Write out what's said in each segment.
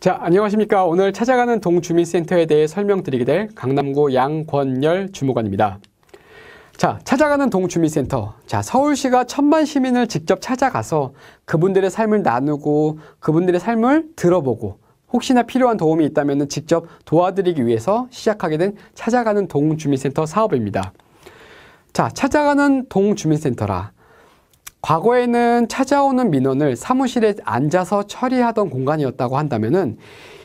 자, 안녕하십니까. 오늘 찾아가는 동주민센터에 대해 설명드리게 될 강남구 양권열 주무관입니다. 자, 찾아가는 동주민센터. 자, 서울시가 천만 시민을 직접 찾아가서 그분들의 삶을 나누고 그분들의 삶을 들어보고 혹시나 필요한 도움이 있다면 직접 도와드리기 위해서 시작하게 된 찾아가는 동주민센터 사업입니다. 자, 찾아가는 동주민센터라. 과거에는 찾아오는 민원을 사무실에 앉아서 처리하던 공간이었다고 한다면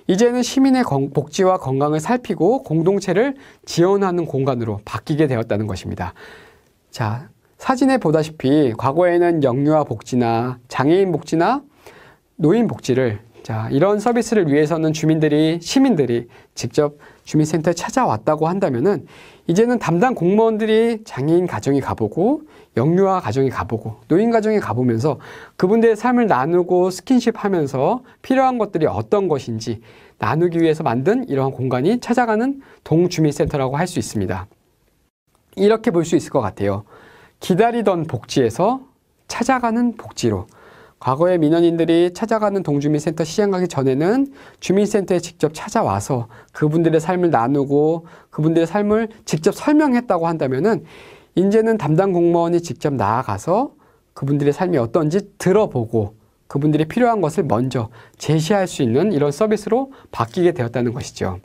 이제는 시민의 복지와 건강을 살피고 공동체를 지원하는 공간으로 바뀌게 되었다는 것입니다. 자, 사진에 보다시피 과거에는 영유아 복지나 장애인 복지나 노인 복지를 자, 이런 서비스를 위해서는 주민들이, 시민들이 직접 주민센터에 찾아왔다고 한다면은 이제는 담당 공무원들이 장애인 가정에 가보고 영유아 가정에 가보고 노인 가정에 가보면서 그분들의 삶을 나누고 스킨십 하면서 필요한 것들이 어떤 것인지 나누기 위해서 만든 이러한 공간이 찾아가는 동주민센터라고 할 수 있습니다. 이렇게 볼 수 있을 것 같아요. 기다리던 복지에서 찾아가는 복지로 과거에 민원인들이 찾아가는 동주민센터 시행 하기 전에는 주민센터에 직접 찾아와서 그분들의 삶을 나누고 그분들의 삶을 직접 설명했다고 한다면은 이제는 담당 공무원이 직접 나아가서 그분들의 삶이 어떤지 들어보고 그분들이 필요한 것을 먼저 제시할 수 있는 이런 서비스로 바뀌게 되었다는 것이죠.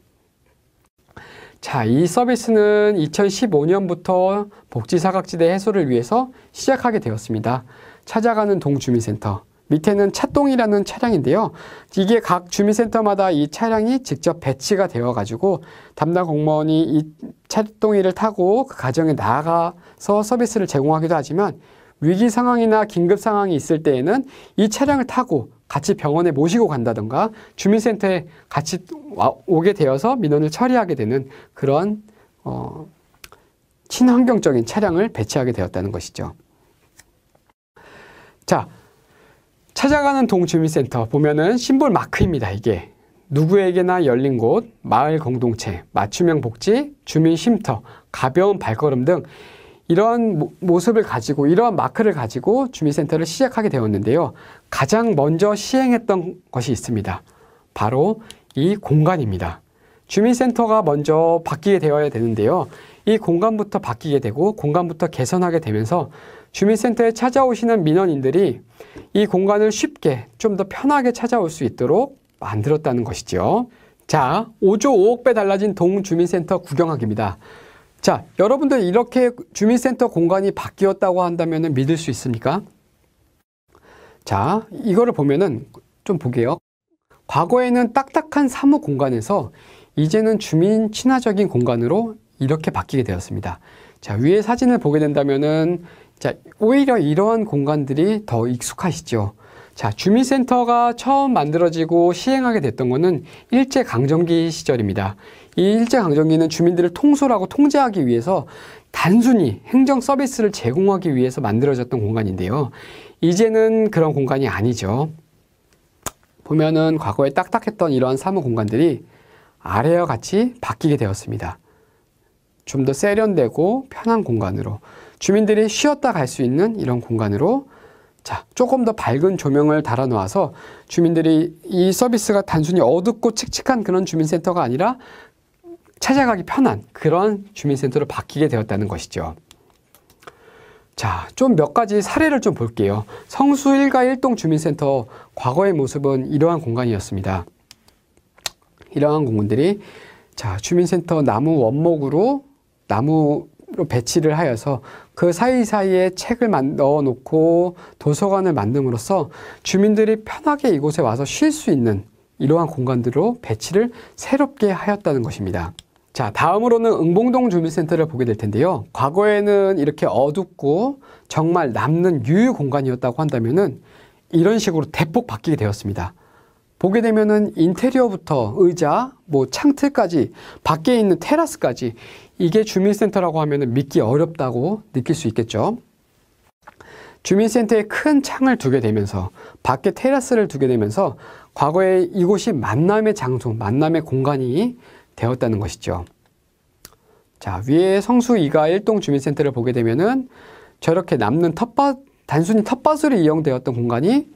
자, 이 서비스는 2015년부터 복지사각지대 해소를 위해서 시작하게 되었습니다. 찾아가는 동주민센터 밑에는 차똥이라는 차량인데요. 이게 각 주민센터마다 이 차량이 직접 배치가 되어 가지고 담당 공무원이 이 차똥이를 타고 그 가정에 나가서 서비스를 제공하기도 하지만 위기 상황이나 긴급 상황이 있을 때에는 이 차량을 타고 같이 병원에 모시고 간다던가 주민센터에 같이 오게 되어서 민원을 처리하게 되는 그런 어, 친환경적인 차량을 배치하게 되었다는 것이죠. 자, 찾아가는 동주민센터 보면은 심볼 마크입니다. 이게 누구에게나 열린 곳, 마을 공동체, 맞춤형 복지, 주민 쉼터, 가벼운 발걸음 등이런 모습을 가지고 이러한 마크를 가지고 주민센터를 시작하게 되었는데요. 가장 먼저 시행했던 것이 있습니다. 바로 이 공간입니다. 주민센터가 먼저 바뀌게 되어야 되는데요. 이 공간부터 바뀌게 되고 공간부터 개선하게 되면서 주민센터에 찾아오시는 민원인들이 이 공간을 쉽게 좀 더 편하게 찾아올 수 있도록 만들었다는 것이죠. 자, 5조 5억 배 달라진 동주민센터 구경하기입니다. 자, 여러분들 이렇게 주민센터 공간이 바뀌었다고 한다면 믿을 수 있습니까? 자, 이거를 보면은 좀 보게요. 과거에는 딱딱한 사무 공간에서 이제는 주민 친화적인 공간으로 이렇게 바뀌게 되었습니다. 자, 위에 사진을 보게 된다면은 자, 오히려 이러한 공간들이 더 익숙하시죠. 자, 주민센터가 처음 만들어지고 시행하게 됐던 것은 일제강점기 시절입니다. 이 일제강점기는 주민들을 통솔하고 통제하기 위해서 단순히 행정 서비스를 제공하기 위해서 만들어졌던 공간인데요. 이제는 그런 공간이 아니죠. 보면은 과거에 딱딱했던 이러한 사무 공간들이 아래와 같이 바뀌게 되었습니다. 좀더 세련되고 편한 공간으로 주민들이 쉬었다 갈 수 있는 이런 공간으로 자, 조금 더 밝은 조명을 달아 놓아서 주민들이 이 서비스가 단순히 어둡고 칙칙한 그런 주민센터가 아니라 찾아가기 편한 그런 주민센터로 바뀌게 되었다는 것이죠. 자, 좀 몇 가지 사례를 좀 볼게요. 성수 1가 1동 주민센터 과거의 모습은 이러한 공간이었습니다. 이러한 공간들이 자, 주민센터 나무 원목으로 나무로 배치를 하여서 그 사이사이에 책을 넣어 놓고 도서관을 만듦으로써 주민들이 편하게 이곳에 와서 쉴 수 있는 이러한 공간들로 배치를 새롭게 하였다는 것입니다. 자, 다음으로는 응봉동 주민센터를 보게 될 텐데요. 과거에는 이렇게 어둡고 정말 남는 유휴 공간이었다고 한다면은 이런 식으로 대폭 바뀌게 되었습니다. 보게 되면은 인테리어부터 의자, 뭐 창틀까지 밖에 있는 테라스까지 이게 주민센터라고 하면은 믿기 어렵다고 느낄 수 있겠죠. 주민센터에 큰 창을 두게 되면서 밖에 테라스를 두게 되면서 과거에 이곳이 만남의 장소, 만남의 공간이 되었다는 것이죠. 자, 위에 성수 2가 1동 주민센터를 보게 되면은 저렇게 남는 텃밭, 단순히 텃밭으로 이용되었던 공간이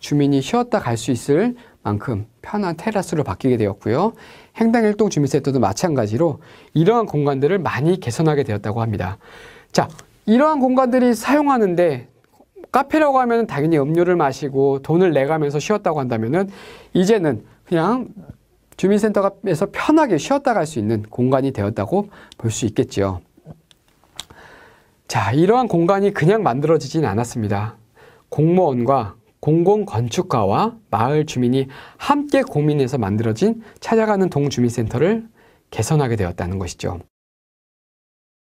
주민이 쉬었다 갈 수 있을 만큼 편한 테라스로 바뀌게 되었고요. 행당 1동 주민센터도 마찬가지로 이러한 공간들을 많이 개선하게 되었다고 합니다. 자, 이러한 공간들이 사용하는데 카페라고 하면 당연히 음료를 마시고 돈을 내가면서 쉬었다고 한다면은 이제는 그냥 주민센터에서 편하게 쉬었다 갈 수 있는 공간이 되었다고 볼 수있겠지 자, 이러한 공간이 그냥 만들어지진 않았습니다. 공무원과 공공건축가와 마을 주민이 함께 고민해서 만들어진 찾아가는 동주민센터를 개선하게 되었다는 것이죠.